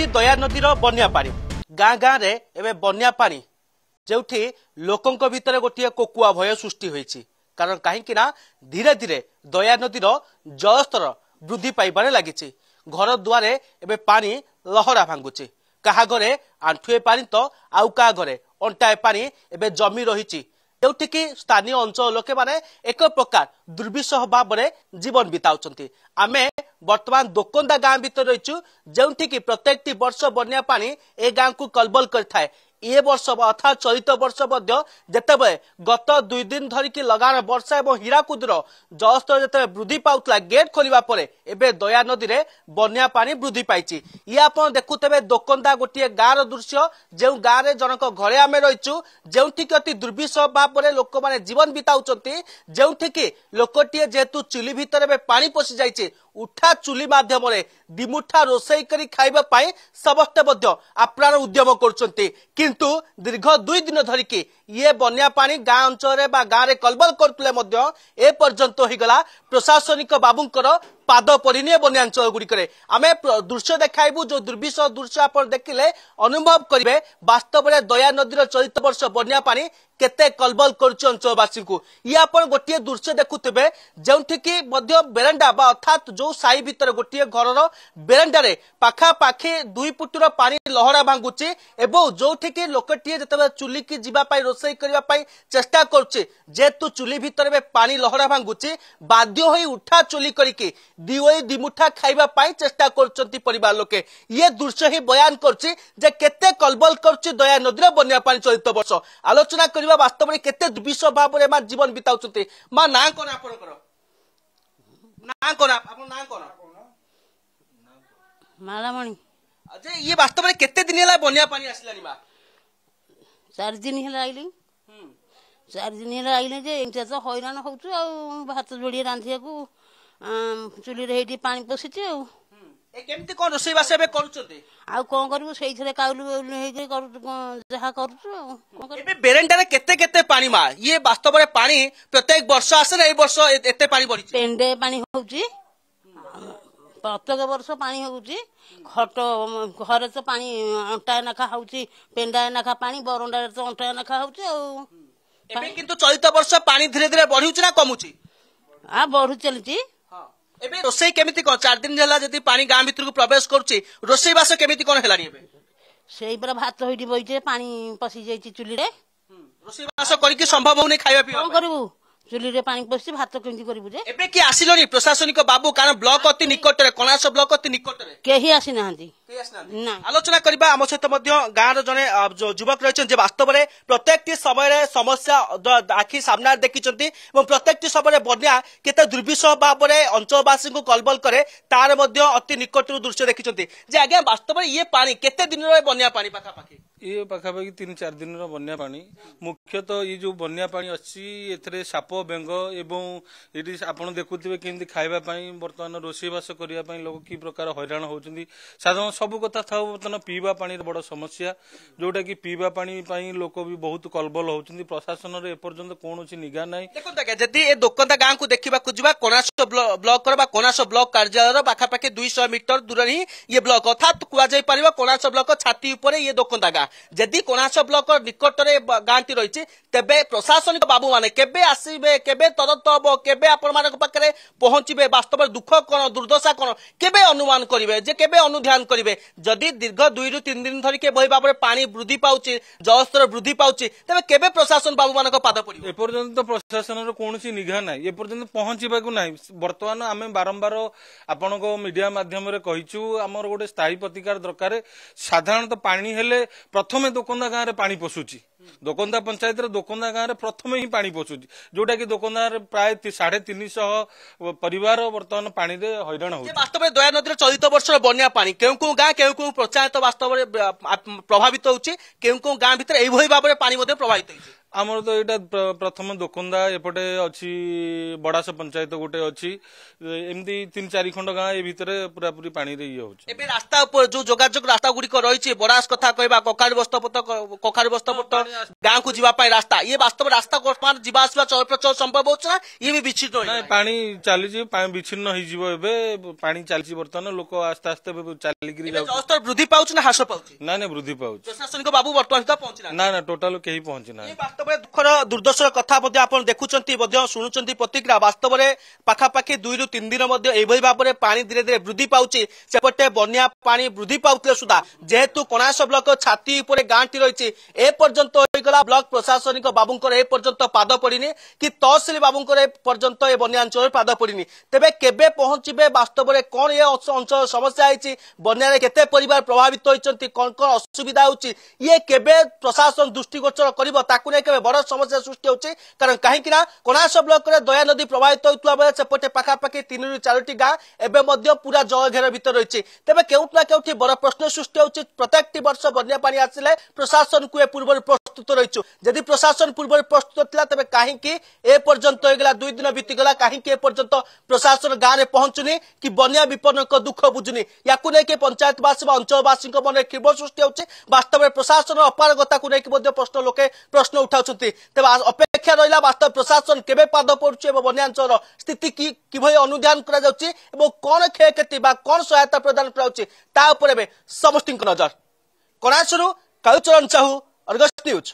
ହେଉଛି ନଦୀର ବନ୍ୟା ପାଣି ଗାଁ ଗାଁରେ ଏବେ ବନ୍ୟା ପାଣି ଯେଉଁଠି ଲୋକଙ୍କ ଭିତରେ ଗୋଟିଏ କୋକୁଆ ଭୟ ସୃଷ୍ଟି ହୋଇଛି କାରଣ କାହିଁକି ନା ଧୀରେ ଧୀରେ ନଦୀର ଜଳସ୍ତର ବୃଦ୍ଧି ପାଇବାରେ ଲାଗିଛି ଘର ଦୁଆରେ ଏବେ ପାଣି ଲହରା ଭାଙ୍ଗୁଛି କାହା ଘରେ ଆଣ୍ଠୁଏ ପାଣି ତ ଆଉ କାହା ଘରେ ଅଣ୍ଟାଏ ପାଣି ଏବେ ଜମି ରହିଛି ଯେଉଁଠିକି ସ୍ଥାନୀୟ ଅଞ୍ଚଳ ଲୋକମାନେ ଏକ ପ୍ରକାର ଦୁର୍ବିସହ ଭାବରେ ଜୀବନ ବିତାଉଛନ୍ତି ଆମେ ବର୍ତ୍ତମାନ ଦୋକନ୍ଦା ଗାଁ ଭିତରେ ରହିଛୁ ଯେଉଁଠିକି ପ୍ରତ୍ୟେକଟି ବର୍ଷ ବନ୍ୟା ପାଣି ଏ ଗାଁକୁ କଲବଲ କରିଥାଏ এ বর্ষ অর্থাৎ চলিত বর্ষ মধ্য যেতবে গত দুই দিন ধরিকি লগাণ বর্ষা এবং হীরাকুদর জলস্তর যেতবে বৃদ্ধি পাওয়া গেট খোলা পরে এবে দয়া নদীরে বন্যা পা বৃদ্ধি পাইছি ইয়ে আপনার দেখুবে দোকন্দা গোটিয়ে গাঁর দৃশ্য যে গাঁরে জনক ঘরে আমি রয়েছু যেটিকি অতি দুর্বিষহ ভাবে লোক মানে জীবন বিতাউছেন যেটিকি লোকটিয়ে যেহেতু চুলি ভিতরে এবে পা পশি যাইছে ଉଠା ଚୁଲି ମାଧ୍ୟମରେ ଦିମୁଠା ରୋଷେଇ କରି ଖାଇବା ପାଇଁ ସମସ୍ତେ ମଧ୍ୟ ଆପ୍ରାଣ ଉଦ୍ୟମ କରୁଛନ୍ତି କିନ୍ତୁ ଦୀର୍ଘ ଦୁଇ ଦିନ ଧରିକି ইয়ে বন্যা পানি গাঁ অঞ্চলে বা গাঁরে কলবল করুলে মধ্যে এ পর্যন্ত হয়েগলা প্রশাসনিক বাবুঙ্কর পাদ পড়িনি বন্যাঞ্চল গুড়িকরে আমি দৃশ্য দেখাইবু যে দুর্বিষহ দৃশ্য আপনার দেখলে অনুভব করবে বাস্তবরে দয়া নদীর চলিত বর্ষ বন্যা পানি কেতে কলবল করছে অঞ্চলবাসী ইয়ে আপনার গোটিয়ে দৃশ্য দেখুবে যেটিকি মধ্য বেরেন্ডা বা অর্থাৎ যে সাই ভিতরে গোটিয়ে ঘরর বেরেন্ডারে পাখাপাখি দুই ফুটর পানি লহরা ভাঙ্গুছি এবং যেটিকি লোকটিয়ে যেতবে চুলিকি যা রোষ ରୋଷେଇ କରିବା ପାଇଁ ଚେଷ୍ଟା କରୁଛି ଯେହେତୁ ଚୁଲି ଭିତରେ ଏବେ ପାଣି ଲହଡ଼ା ଭାଙ୍ଗୁଛି ବାଧ୍ୟ ହୋଇ ଉଠା ଚୁଲି କରିକି ଦିଓଳି ଦିମୁଠା ଖାଇବା ପାଇଁ ଚେଷ୍ଟା କରୁଛନ୍ତି ପରିବାର ଲୋକେ ଇଏ ଦୃଶ୍ୟ ହିଁ ବୟାନ କରୁଛି ଯେ କେତେ କଲବଲ କରୁଛି ଦୟା ନଦୀର ବନ୍ୟା ପାଣି ଚଳିତ ବର୍ଷ ଆଲୋଚନା କରିବା ବାସ୍ତବରେ କେତେ ଦୁର୍ବିଷ ଭାବରେ ମା ଜୀବନ ବିତାଉଛନ୍ତି ମା ନାଁ କଣ ଆପଣଙ୍କର ନାଁ କଣ ଆପଣ ନାଁ କଣ ମାଳାମଣି ଯେ ଇଏ ବାସ୍ତବରେ କେତେ ଦିନ ହେଲା ବନ୍ୟା ପାଣି ଆସିଲାଣି ମା ଚାରି ଦିନ ହେଲା ଆଇଲି ଚାରିଦିନ ହେଲା ଆଇଲେ ଯେ ଏମିତିଆ ତ ହଇରାଣ ହେଉଛୁ ଆଉ ଭାତ ଯୋଡ଼ିଏ ରାନ୍ଧିବାକୁ ଚୁଲିରେ ହେଇଠି ପାଣି ପଶିଛି ଆଉ କେମିତି କ'ଣ ରୋଷେଇବାସ ଏବେ କରୁଛନ୍ତି ଆଉ କ'ଣ କରିବୁ ସେଇଥିରେ କାଉଲୁ ବାଉଲୁ ହେଇକି ଯାହା କରୁଛୁ ଆଉ ଏବେ ବେରେଣ୍ଡାରେ କେତେ କେତେ ପାଣି ମା ଇଏ ବାସ୍ତବରେ ପାଣି ପ୍ରତ୍ୟେକ ବର୍ଷ ଆସେ ନା ଏଇ ବର୍ଷ ଏତେ ପାଣି ବଢିଛି ପେଣ୍ଡେ ପାଣି ହଉଛି ପ୍ରତ୍ୟେକ ବର୍ଷ ପାଣି ହଉଛି ଖଟ ଘରେ ତ ପାଣି ଅଣ୍ଟାଏ ନାଖା ହଉଛି ପେଣ୍ଡାଏ ନାଖା ପାଣି ବରଣ୍ଡାରେ ତ ଅଣ୍ଟାଏ ନାଖା ହଉଛି ଆଉ ଏବେ କିନ୍ତୁ ଚଳିତ ବର୍ଷ ପାଣି ଧୀରେ ଧୀରେ ବଢୁଛି ନା କମୁଛି ଆ ବଢୁ ଚାଲିଛି ଏବେ ରୋଷେଇ କେମିତି କଣ ଚାରି ଦିନ ହେଲା ଯଦି ପାଣି ଗାଁ ଭିତରକୁ ପ୍ରବେଶ କରୁଛି ରୋଷେଇ ବାସ କେମିତି କଣ ହେଲାଣି ଏବେ ସେଇ ପରା ଭାତ ହେଇଠି ବଇଛେ ପାଣି ପଶି ଯାଇଛି ଚୁଲିରେ ରୋଷେଇ ବାସ କରିକି ସମ୍ଭବ ହଉନି ଖାଇବା ପିଇବା କଣ କରିବୁ চুলিরে পানি পশি ভাত কেমি করবু যে এবে কি আসিলনি প্রশাসনিক বাবু কারণ ব্লক অতি নিকটরে কণাস ব্লক অতি নিকটরে কেহি আসি নাহান্তি না আলোচনা করিবা আম সহিত মধ্য গাঁর জনে যুবক রয়েছেন যে বাস্তবরে প্রত্যেকটি সময়রে সমস্যা আখি সামনার দেখিছন্তি এবং প্রত্যেকটি সময়রে বন্যা কেতে দুর্বিষহ ভাবরে অঞ্চলবাসীকে কলবল করে তার মধ্য অতি নিকটরু দৃশ্য দেখিছন্তি যে আজ্ঞা বাস্তবরে ইয়ে পানি কেতে দিনরে বন্যা পানি পাখাপাখি ଇଏ ପାଖାପାଖି ତିନି ଚାରି ଦିନର ବନ୍ୟା ପାଣି ମୁଖ୍ୟତଃ ଇଏ ଯେଉଁ ବନ୍ୟା ପାଣି ଅଛି ଏଥିରେ ସାପ ବେଙ୍ଗ ଏବଂ ଏଠି ଆପଣ ଦେଖୁଥିବେ କେମିତି ଖାଇବା ପାଇଁ ବର୍ତ୍ତମାନ ରୋଷେଇବାସ କରିବା ପାଇଁ ଲୋକ କି ପ୍ରକାର ହଇରାଣ ହେଉଛନ୍ତି ସାଧାରଣ ସବୁ କଥା ଥାଉ ବର୍ତ୍ତମାନ ପିଇବା ପାଣିର ବଡ଼ ସମସ୍ୟା ଯେଉଁଟାକି ପିଇବା ପାଣି ପାଇଁ ଲୋକ ବି ବହୁତ କଲବଲ ହେଉଛନ୍ତି ପ୍ରଶାସନର ଏପର୍ଯ୍ୟନ୍ତ କୌଣସି ନିଗା ନାହିଁ ଦେଖନ୍ତୁ ଆଜ୍ଞା ଯଦି ଏ ଦୋକନ୍ଦା ଗାଁକୁ ଦେଖିବାକୁ ଯିବା କଣାସ ବ୍ଲକର ବା କଣାସ ବ୍ଲକ କାର୍ଯ୍ୟାଳୟର ପାଖାପାଖି ଦୁଇଶହ ମିଟର ଦୂରରେ ହିଁ ଇଏ ବ୍ଲକ ଅର୍ଥାତ୍ କୁହାଯାଇପାରିବ କଣାସ ବ୍ଲକ ଛାତି ଉପରେ ଇଏ ଦୋକନ୍ଦା ଗାଁ যদি কোଣାছ ବ୍ଲକ ନିକଟରେ ଗାଁଟି ରହିଛି ତେବେ ପ୍ରଶାସନିକ ବାବୁମାନେ କେବେ ଆସିବେ କେବେ ତଦନ୍ତ ହେବ କେବେ ଆପଣମାନଙ୍କ ପାଖରେ ପହଞ୍ଚିବେ ବାସ୍ତବରେ ଦୁଃଖ କ'ଣ ଦୁର୍ଦ୍ଦଶା କ'ଣ କେବେ ଅନୁମାନ କରିବେ ଯେ କେବେ ଅନୁଧ୍ୟାନ କରିବେ ଯଦି ଦୀର୍ଘ ଦୁଇରୁ ତିନି ଦିନ ଧରିକି ଏଭଳି ଭାବରେ ପାଣି ବୃଦ୍ଧି ପାଉଛି ଜଳସ୍ତର ବୃଦ୍ଧି ପାଉଛି ତେବେ କେବେ ପ୍ରଶାସନ ବାବୁମାନଙ୍କ ପାଦ ପଡ଼ିବ ଏପର୍ଯ୍ୟନ୍ତ ପ୍ରଶାସନର କୌଣସି ନିଘା ନାହିଁ ଏପର୍ଯ୍ୟନ୍ତ ପହଞ୍ଚିବାକୁ ନାହିଁ ବର୍ତ୍ତମାନ ଆମେ ବାରମ୍ବାର ଆପଣଙ୍କ ମିଡିଆ ମାଧ୍ୟମରେ କହିଛୁ ଆମର ଗୋଟେ ସ୍ଥାୟୀ ପ୍ରତିକାର ଦରକାର ସାଧାରଣତଃ ପାଣି ହେଲେ ପ୍ରଥମେ ଦୋକନ୍ଦା ଗାଁରେ ପାଣି ପଶୁଛି ଦୋକନ୍ଦା ପଞ୍ଚାୟତର ଦୋକନ୍ଦା ଗାଁରେ ପ୍ରଥମେ ହିଁ ପାଣି ପଶୁଛି ଯୋଉଟାକି ଦୋକନ୍ଦାରେ ପ୍ରାୟ ସାଢେ ତିନିଶହ ପରିବାର ବର୍ତ୍ତମାନ ପାଣିରେ ହଇରାଣ ହେଉଛି ବାସ୍ତବରେ ଦୟାନଦୀର ଚଳିତ ବର୍ଷର ବନ୍ୟା ପାଣି କେଉଁ କେଉଁ ଗାଁ କେଉଁ କେଉଁ ପଞ୍ଚାୟତ ବାସ୍ତବରେ ପ୍ରଭାବିତ ହେଉଛି କେଉଁ କେଉଁ ଗାଁ ଭିତରେ ଏଇଭଳି ଭାବରେ ପାଣି ମଧ୍ୟ ପ୍ରଭାବିତ ହେଉଛି ଆମର ତ ଏଇଟା ପ୍ରଥମ ଦୋକନ୍ଦା ଏପଟେ ଅଛି ବଡାସ ପଞ୍ଚାୟତ ଗୋଟେ ଅଛି ଏମିତି ତିନି ଚାରି ଖଣ୍ଡ ଗାଁ ଏ ଭିତରେ ପୁରାପୁରି ପାଣିରେ ଇଏ ହଉଛି ଏବେ ରାସ୍ତା ଉପରେ ଯୋଉ ଯୋଗାଯୋଗ ରାସ୍ତା ଗୁଡିକ ରହିଛି ବଡାସ କଥା କହିବା କଖାରୁ ବସ୍ତପଟ କଖାରୁ ବସ୍ତପଟ ଗାଁକୁ ଯିବା ପାଇଁ ରାସ୍ତା ଇଏ ବାସ୍ତବ ରାସ୍ତା ବର୍ତ୍ତମାନ ଯିବା ଆସିବା ଚଳପ୍ରଚଳ ସମ୍ଭବ ହଉଛି ନା ଇଏ ବି ବିଚ୍ଛିନ୍ନ ପାଣି ଚାଲିଛି ବିଚ୍ଛିନ୍ନ ହେଇଯିବ ଏବେ ପାଣି ଚାଲିଛି ବର୍ତ୍ତମାନ ଲୋକ ଆସ୍ତେ ଆସ୍ତେ ଚାଲିକିରି ଜଳସ୍ତର ବୃଦ୍ଧି ପାଉଛି ନା ହ୍ରାସ ପାଉଛି ନା ନା ବୃଦ୍ଧି ପାଉଛି ପ୍ରଶାସନିକ ବାବୁ ବର୍ତ୍ତମାନ ସୁଦ୍ଧା ପହଞ୍ଚିଲା ନା ନା ଟୋଟାଲ କେହି ପହଞ୍ଚି ନାହାନ୍ତି বাস্তবরে দুঃখর দুর্দশার কথা মধ্যে আপনার দেখুছেন মধ্যে শুণুছেন প্রতিক্রিয়া বাস্তবরে পাখাপাখি দুইরু তিন দিন মধ্যে এইভাবে ভাবে পা ধীরে ধীরে বৃদ্ধি পাচ্ছে সেপটে বন্যা পা বৃদ্ধি পাওয়া সুদ্ধা যেহেতু কণাশ ব্লক ছাতি উপরে গাঁটি রয়েছে এ পর্যন্ত হয়েগলা ব্লক প্রশাসনিক বাবুঙ্কর এ পর্যন্ত পাদ পড়িনি কি তহসিল বাবুঙ্কর এ পর্যন্ত এ বন্যাঞ্চলের পাদ পড়িনি তেবে কেবে পৌঁছবে বাস্তবরে কোণ এ অঞ্চল সমস্যা হয়েছে বন্যার কেতে পরিবার প্রভাবিত হয়েছেন কোণ কোণ অসুবিধা হচ্ছে ইয়ে কেবে প্রশাসন দৃষ্টিগোচর করব তাকে ତେବେ ବଡ଼ ସମସ୍ୟା ସୃଷ୍ଟି ହେଉଛି କାରଣ କାହିଁକି ନା କଣାସ ବ୍ଲକରେ ଦୟାନଦୀ ପ୍ରବାହିତ ହେଉଥିବା ବେଳେ ସେପଟେ ପାଖାପାଖି ତିନିରୁ ଚାରୋଟି ଗାଁ ଏବେ ମଧ୍ୟ ପୁରା ଜଳଘେର ଭିତରେ ରହିଛି ତେବେ କେଉଁଠି ନା କେଉଁଠି ବଡ଼ ପ୍ରଶ୍ନ ସୃଷ୍ଟି ହେଉଛି ପ୍ରତ୍ୟେକଟି ବର୍ଷ ବନ୍ୟା ପାଣି ଆସିଲେ ପ୍ରଶାସନକୁ ଏ ପୂର୍ବରୁ প্রস্তুত রয়েছু যদি প্রশাসন পূর্ব প্রস্তুত লা তবে কাহিকি এ পর্যন্ত হয়েগলা দুই দিন বিতিগলা কাহিকি এ পর্যন্ত প্রশাসন গাঁরে পৌঁছুনি কি বন্যা বিপন্নক দুঃখ বুঝুনি ইয়াকু নেই পঞ্চায়েতবাসী বা অঞ্চলবাসী মনে ক্ষোভ সৃষ্টি হচ্ছে বাস্তবে প্রশাসন অপারগতা নেই প্রশ্ন লোকে প্রশ্ন উঠা অনেক তবে অপেক্ষা রহলা বাস্তব প্রশাসন কেবে পাদ পড়ছে এবং বন্যাঞ্চল স্থিতি কি কিভাবে অনুধান করা যাচ্ছে এবং কোণ ক্ষয়ক্ষতি বা কোণ সহায়তা প্রদান করা হচ্ছে তা উপরে সমস্ত নজর কণাশু কালুচরণ সাহু অর্গস নিউজ